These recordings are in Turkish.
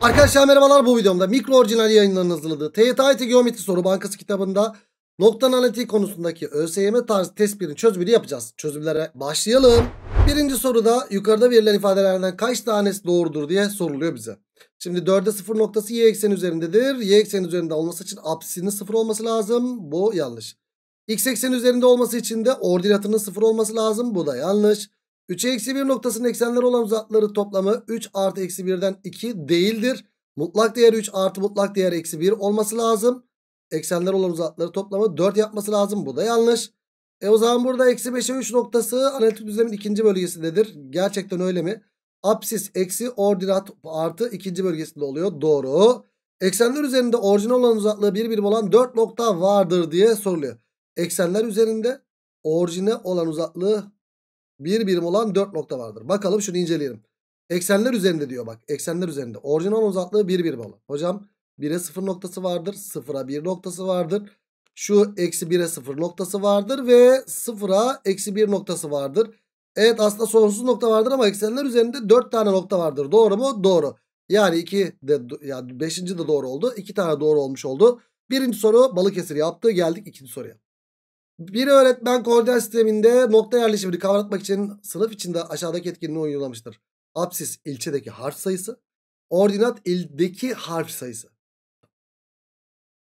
Arkadaşlar merhabalar bu videomda mikro orijinal yayınlarının hazırladığı TYT Geometri Soru Bankası kitabında nokta analitiği konusundaki ÖSYM tarzı test birini çözümünü yapacağız. Çözümlere başlayalım. Birinci soruda yukarıda verilen ifadelerden kaç tanesi doğrudur diye soruluyor bize. Şimdi 4'e 0 noktası y ekseni üzerindedir. Y ekseni üzerinde olması için apsisinin 0 olması lazım. Bu yanlış. X ekseni üzerinde olması için de ordinatının 0 olması lazım. Bu da yanlış. 3'e eksi 1 noktasının eksenleri olan uzakları toplamı 3 artı eksi 1'den 2 değildir. Mutlak değer 3 artı mutlak değer eksi 1 olması lazım. Eksenler olan uzakları toplamı 4 yapması lazım. Bu da yanlış. E o zaman burada eksi 5'e 3 noktası analitik düzlemin ikinci bölgesindedir. Gerçekten öyle mi? Apsis eksi ordinat artı ikinci bölgesinde oluyor. Doğru. Eksenler üzerinde orijinal olan uzaklığı bir birim olan 4 nokta vardır diye soruluyor. Eksenler üzerinde orijine olan uzaklığı bir birim olan 4 nokta vardır. Bakalım şunu inceleyelim. Eksenler üzerinde diyor bak. Eksenler üzerinde. Orijinal uzaklığı 1 birim olan. Hocam 1'e 0 noktası vardır. 0'a 1 noktası vardır. Şu eksi 1'e 0 noktası vardır. Ve 0'a eksi 1 noktası vardır. Evet aslında sonsuz nokta vardır ama eksenler üzerinde 4 tane nokta vardır. Doğru mu? Doğru. Yani 2 de yani 5. de doğru oldu. 2 tane doğru olmuş oldu. Birinci soru Balıkesir yaptı. Geldik ikinci soruya. Bir öğretmen koordinat sisteminde nokta yerleşimini kavratmak için sınıf içinde aşağıdaki etkinliği uygulamıştır. Apsis ilçedeki harf sayısı. Ordinat ildeki harf sayısı.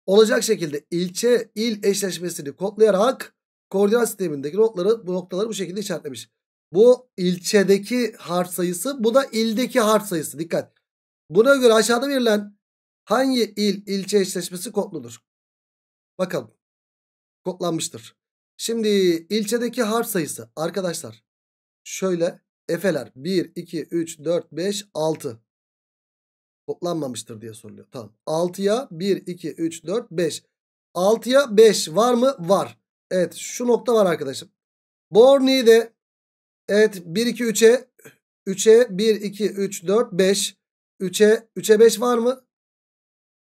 Olacak şekilde ilçe il eşleşmesini kodlayarak koordinat sistemindeki notları bu noktaları bu şekilde işaretlemiş. Bu ilçedeki harf sayısı bu da ildeki harf sayısı. Dikkat. Buna göre aşağıda verilen hangi il ilçe eşleşmesi kodludur? Bakalım kodlanmıştır. Şimdi ilçedeki harf sayısı arkadaşlar şöyle efeler 1, 2, 3, 4, 5, 6 kodlanmamıştır diye soruluyor. Tamam 6'ya 1, 2, 3, 4, 5 6'ya 5 var mı? Var. Evet şu nokta var arkadaşım. Borni'de evet 1, 2, 3'e 3'e 1, 2, 3, 4, 5 3'e 3'e 5 var mı?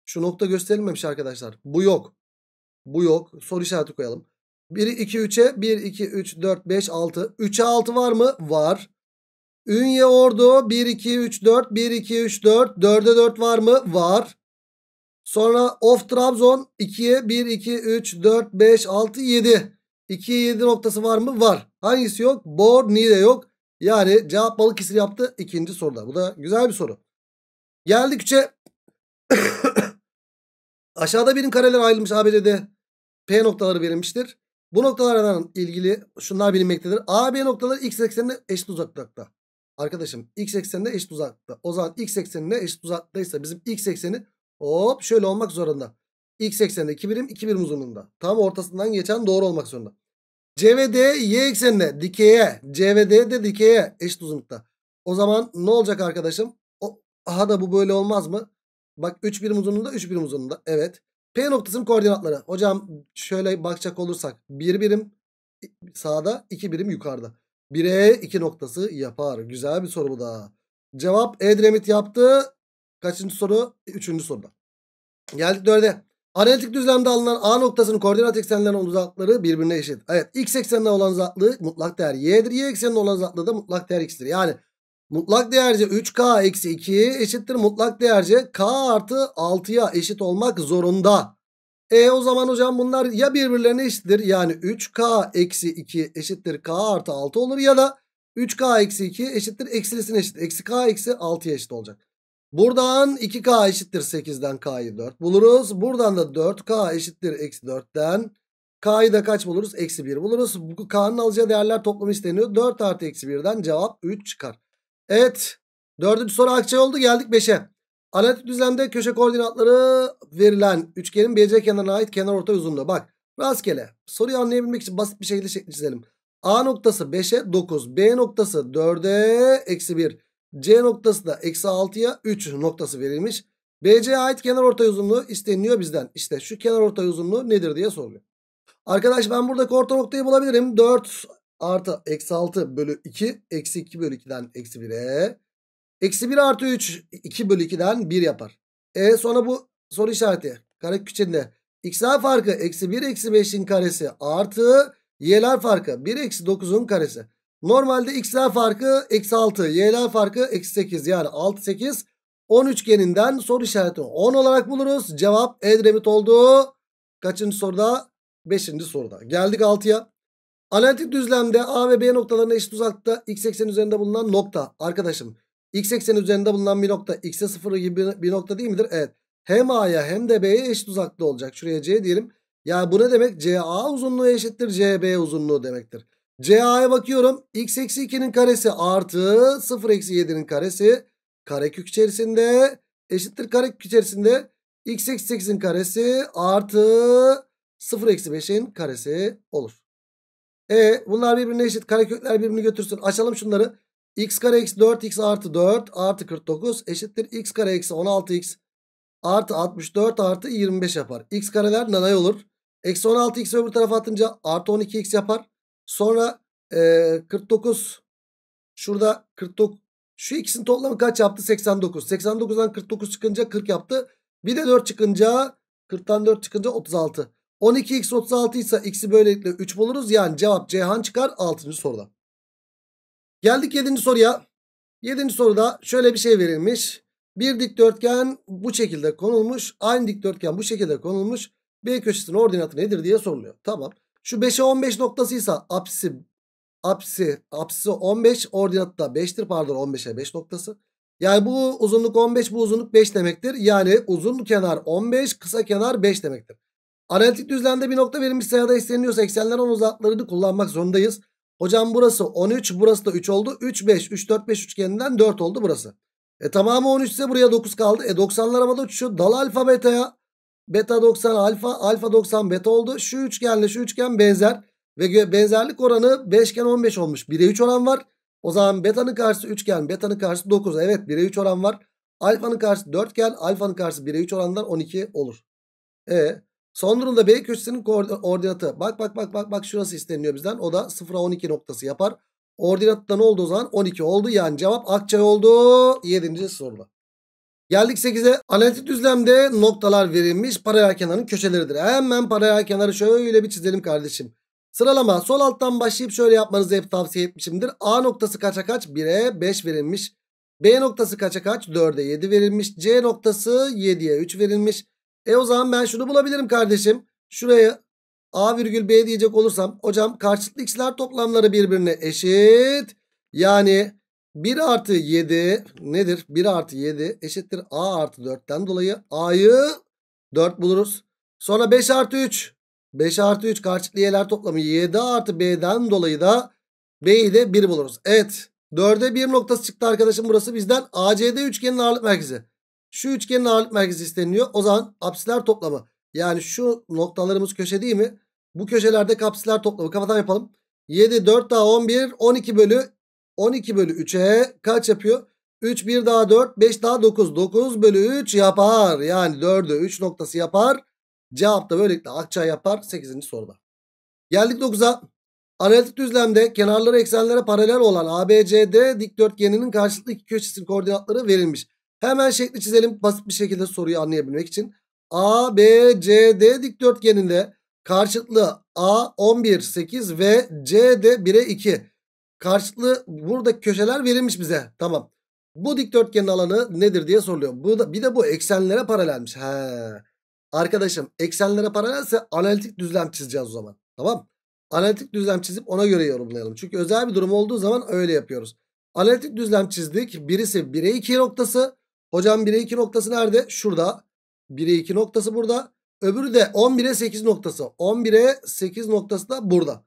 Şu nokta gösterilmemiş arkadaşlar. Bu yok. Bu yok. Soru işareti koyalım. 1, 2, 3'e 1, 2, 3, 4, 5, 6. 3'e 6 var mı? Var. Ünye Ordu 1, 2, 3, 4, 1, 2, 3, 4. 4'e 4 var mı? Var. Sonra of Trabzon 2'ye 1, 2, 3, 4, 5, 6, 7. 2'ye 7 noktası var mı? Var. Hangisi yok? Bor, ni yok. Yani cevap Balık Balıkesir yaptı ikinci soruda. Bu da güzel bir soru. Geldik Geldikçe aşağıda birin kareler ayrılmış ABC'de. P noktaları verilmiştir. Bu noktalardan ilgili şunlar bilinmektedir. A, B noktaları x eksenine eşit uzaklıkta. Arkadaşım x eksenine eşit uzaklıkta. O zaman x eksenine eşit uzaklıktaysa bizim x ekseni hop şöyle olmak zorunda. X ekseninde 2 birim 2 birim uzunluğunda. Tam ortasından geçen doğru olmak zorunda. C ve D y eksenine dikeye. C ve D de dikeye eşit uzunlukta. O zaman ne olacak arkadaşım? O, aha da bu böyle olmaz mı? Bak 3 birim uzunluğunda 3 birim uzunluğunda. Evet. P noktasının koordinatları. Hocam şöyle bakacak olursak. bir birim sağda iki birim yukarıda. 1'e 2 noktası yapar. Güzel bir soru bu da. Cevap Edremit yaptı. Kaçıncı soru? E, üçüncü soruda. Geldik dörde. Analitik düzlemde alınan A noktasının koordinat eksenlerine uzaklıkları birbirine eşit. Evet. X eksenine olan uzaklığı mutlak değer Y'dir. Y eksenine olan uzaklığı da mutlak değer X'tir. Yani Mutlak değerce 3k eksi 2 eşittir mutlak değerce k artı 6'ya eşit olmak zorunda. E o zaman hocam bunlar ya birbirlerine eşittir yani 3k eksi 2 eşittir k artı 6 olur ya da 3k eksi 2 eşittir eksilisine eşit. Eksi k eksi 6'ya eşit olacak. Buradan 2k eşittir 8'den k'yı 4 buluruz. Buradan da 4k eşittir eksi 4'ten k'yı da kaç buluruz? Eksi 1 buluruz. Bu k'nın alacağı değerler toplamı isteniyor. 4 artı eksi 1'den cevap 3 çıkar. Evet. Dördüncü soru akçay oldu. Geldik beşe. Analitik düzlemde köşe koordinatları verilen üçgenin BC kenarına ait kenar orta uzunluğu. Bak rastgele soruyu anlayabilmek için basit bir şekilde şekli çizelim. A noktası 5'e 9. B noktası 4'e eksi 1. C noktası da eksi 6'ya 3 noktası verilmiş. BC'ye ait kenar orta uzunluğu isteniyor bizden. İşte şu kenar orta uzunluğu nedir diye soruyor. Arkadaş ben burada orta noktayı bulabilirim. 4 artı eksi 6 bölü 2 eksi 2 bölü 2'den eksi 1'e eksi 1 artı 3 2 bölü 2'den 1 yapar. E sonra bu soru işareti kare içinde x'ler farkı eksi 1 eksi 5'in karesi artı y'ler farkı 1 eksi 9'un karesi. Normalde x'ler farkı eksi 6 y'ler farkı eksi 8 yani 6 8 10 üçgeninden soru işareti 10 olarak buluruz. Cevap Edremit oldu. Kaçıncı soruda? 5. soruda. Geldik 6'ya. Analitik düzlemde A ve B noktalarına eşit uzakta x eksen üzerinde bulunan nokta. Arkadaşım x eksen üzerinde bulunan bir nokta x'e 0 gibi bir nokta değil midir? Evet. Hem A'ya hem de B'ye eşit uzakta olacak. Şuraya C diyelim. Yani bu ne demek? CA uzunluğu eşittir CB uzunluğu demektir. CA'ya bakıyorum. x eksi 2'nin karesi artı 0 eksi 7'nin karesi karekök içerisinde eşittir karekök içerisinde x eksi 8'in karesi artı 0 eksi 5'in karesi olur. E bunlar birbirine eşit. Karekökler birbirini götürsün. Açalım şunları. x kare eksi 4 x artı 4 artı 49 eşittir. x kare eksi 16 x artı 64 artı 25 yapar. x kareler nanay olur. Eksi 16 x öbür tarafa atınca artı 12 x yapar. Sonra e, 49 şurada 49 şu ikisinin toplamı kaç yaptı? 89. 89'dan 49 çıkınca 40 yaptı. Bir de 4 çıkınca 40'tan 4 çıkınca 36. 12x 36 ise x'i böylelikle 3 buluruz. Yani cevap Cihan çıkar 6. soruda. Geldik 7. soruya. 7. soruda şöyle bir şey verilmiş. Bir dikdörtgen bu şekilde konulmuş. Aynı dikdörtgen bu şekilde konulmuş. B köşesinin ordinatı nedir diye soruluyor. Tamam. Şu 5'e 15 noktasıysa apsi apsi apsi 15 ordinatı da 5'tir pardon 15'e 5 noktası. Yani bu uzunluk 15 bu uzunluk 5 demektir. Yani uzun kenar 15 kısa kenar 5 demektir. Analitik düzlemde bir nokta verilmiş sayıda isteniyorsa eksenler onun uzaklarını kullanmak zorundayız. Hocam burası 13 burası da 3 oldu. 3 5 3 4 5 üçgeninden 4 oldu burası. E tamamı 13 ise buraya 9 kaldı. E 90'lar havada uçuşu dal alfa beta'ya. Beta 90 alfa alfa 90 beta oldu. Şu üçgenle şu üçgen benzer. Ve benzerlik oranı 5 iken 15 olmuş. 1'e 3 oran var. O zaman beta'nın karşısı üçgen beta'nın karşısı 9. Evet 1'e 3 oran var. Alfanın karşısı 4 iken alfanın karşısı 1'e 3 oranlar 12 olur. E Son durumda B köşesinin ordinatı. Bak bak bak bak bak şurası isteniliyor bizden. O da 0'a 12 noktası yapar. Ordinatı da ne oldu o zaman? 12 oldu. Yani cevap Akçay oldu. 7. soruda. Geldik 8'e. Analitik düzlemde noktalar verilmiş paralel kenarın köşeleridir. Hemen paralel kenarı şöyle bir çizelim kardeşim. Sıralama sol alttan başlayıp şöyle yapmanızı hep tavsiye etmişimdir. A noktası kaça kaç? 1'e 5 verilmiş. B noktası kaça kaç? 4'e 7 verilmiş. C noktası 7'ye 3 verilmiş. E o zaman ben şunu bulabilirim kardeşim. Şuraya A virgül B diyecek olursam hocam karşılıklı x'ler toplamları birbirine eşit. Yani 1 artı 7 nedir? 1 artı 7 eşittir A artı 4'ten dolayı A'yı 4 buluruz. Sonra 5 artı 3. 5 artı 3 karşılıklı y'ler toplamı 7 artı B'den dolayı da B'yi de 1 buluruz. Evet 4'e 1 noktası çıktı arkadaşım burası bizden ACD üçgenin ağırlık merkezi. Şu üçgenin ağırlık merkezi isteniyor. O zaman apsiler toplamı. Yani şu noktalarımız köşe değil mi? Bu köşelerde apsiler toplamı. Kafadan yapalım. 7, 4 daha 11, 12 bölü 12 bölü 3'e kaç yapıyor? 3, 1 daha 4, 5 daha 9. 9 bölü 3 yapar. Yani 4'ü 3 noktası yapar. Cevap da böylelikle akça yapar 8. soruda. Geldik 9'a. Analitik düzlemde kenarları eksenlere paralel olan ABCD dikdörtgeninin karşılıklı iki köşesinin koordinatları verilmiş. Hemen şekli çizelim basit bir şekilde soruyu anlayabilmek için. A, B, C, D dikdörtgeninde karşıtlı A 11, 8 ve C de 1'e 2. Karşıtlı burada köşeler verilmiş bize. Tamam. Bu dikdörtgenin alanı nedir diye soruluyor. Bu da, bir de bu eksenlere paralelmiş. He. Arkadaşım eksenlere paralelse analitik düzlem çizeceğiz o zaman. Tamam. Analitik düzlem çizip ona göre yorumlayalım. Çünkü özel bir durum olduğu zaman öyle yapıyoruz. Analitik düzlem çizdik. Birisi 1'e 2 noktası. Hocam 1'e 2 noktası nerede? Şurada. 1'e 2 noktası burada. Öbürü de 11'e 8 noktası. 11'e 8 noktası da burada.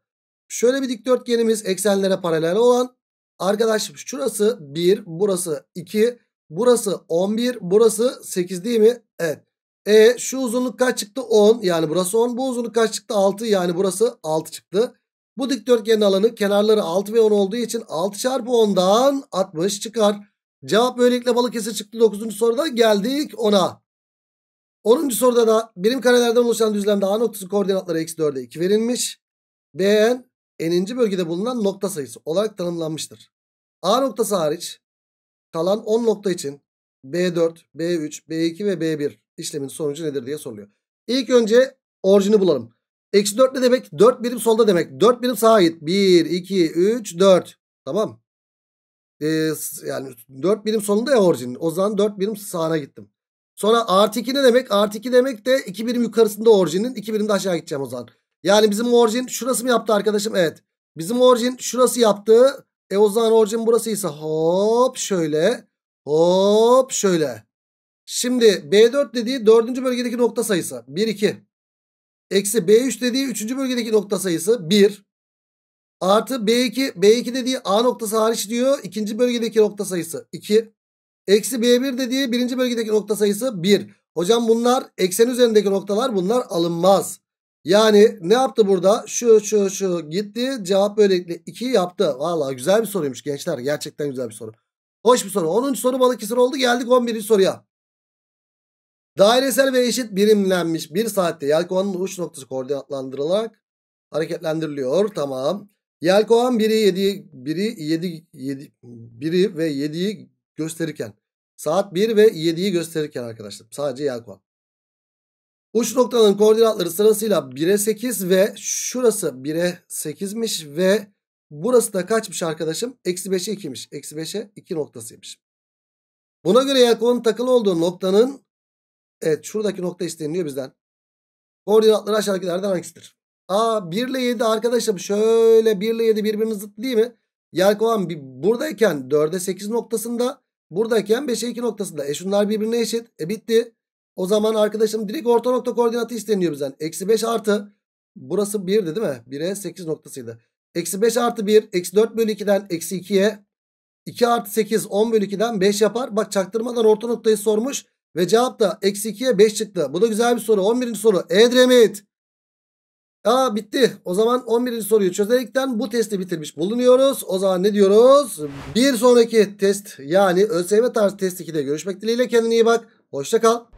Şöyle bir dikdörtgenimiz eksenlere paralel olan. Arkadaşım şurası 1, burası 2, burası 11, burası 8 değil mi? Evet. E şu uzunluk kaç çıktı? 10 yani burası 10. Bu uzunluk kaç çıktı? 6 yani burası 6 çıktı. Bu dikdörtgenin alanı kenarları 6 ve 10 olduğu için 6 çarpı 10'dan 60 çıkar. Cevap böylelikle Balıkesir çıktı 9. soruda geldik 10'a. 10. soruda da birim karelerden oluşan düzlemde A noktası koordinatları eksi 4'e 2 verilmiş. B'n eninci bölgede bulunan nokta sayısı olarak tanımlanmıştır. A noktası hariç kalan 10 nokta için B4, B3, B2 ve B1 işlemin sonucu nedir diye soruluyor. İlk önce orijini bulalım. Eksi 4 ne demek? 4 birim solda demek. 4 birim sağa git. 1, 2, 3, 4. Tamam e, yani 4 birim sonunda ya orijinin. O zaman 4 birim sağına gittim. Sonra artı 2 ne demek? Artı 2 demek de 2 birim yukarısında orijinin 2 birim de aşağı gideceğim o zaman. Yani bizim orijin şurası mı yaptı arkadaşım? Evet. Bizim orijin şurası yaptı. E o zaman orijin burasıysa hop şöyle. Hop şöyle. Şimdi B4 dediği 4. bölgedeki nokta sayısı 1 2. Eksi B3 dediği 3. bölgedeki nokta sayısı 1. Artı B2. B2 dediği A noktası hariç diyor. ikinci bölgedeki nokta sayısı 2. Eksi B1 dediği birinci bölgedeki nokta sayısı 1. Hocam bunlar eksen üzerindeki noktalar bunlar alınmaz. Yani ne yaptı burada? Şu şu şu gitti. Cevap böylelikle 2 yaptı. Valla güzel bir soruymuş gençler. Gerçekten güzel bir soru. Hoş bir soru. 10. soru Balıkesir oldu. Geldik 11. soruya. Dairesel ve eşit birimlenmiş bir saatte yelkovanın uç noktası koordinatlandırılarak hareketlendiriliyor. Tamam. Yelkoğan biri yediği biri yedi, yedi biri ve yediği gösterirken saat 1 ve yediği gösterirken arkadaşlar sadece yelkoğan. Uç noktanın koordinatları sırasıyla 1'e 8 ve şurası 1'e 8'miş ve burası da kaçmış arkadaşım? Eksi 5'e 2'miş. Eksi 5'e 2 noktasıymış. Buna göre yelkovanın takılı olduğu noktanın evet şuradaki nokta isteniliyor bizden. Koordinatları aşağıdakilerden hangisidir? Aa 1 ile 7 arkadaşım şöyle 1 ile 7 birbirine zıt değil mi? Yelkovan buradayken 4'e 8 noktasında buradayken 5'e 2 noktasında. E şunlar birbirine eşit. E bitti. O zaman arkadaşım direkt orta nokta koordinatı isteniyor bizden. Eksi 5 artı burası 1'di değil mi? 1'e 8 noktasıydı. Eksi 5 artı 1 eksi 4 bölü 2'den eksi 2'ye 2 artı 8 10 bölü 2'den 5 yapar. Bak çaktırmadan orta noktayı sormuş ve cevap da eksi 2'ye 5 çıktı. Bu da güzel bir soru. 11. soru. Edremit. Aa bitti. O zaman 11. soruyu çözerekten bu testi bitirmiş bulunuyoruz. O zaman ne diyoruz? Bir sonraki test yani ÖSYM tarzı test 2'de görüşmek dileğiyle. Kendine iyi bak. Hoşça kal.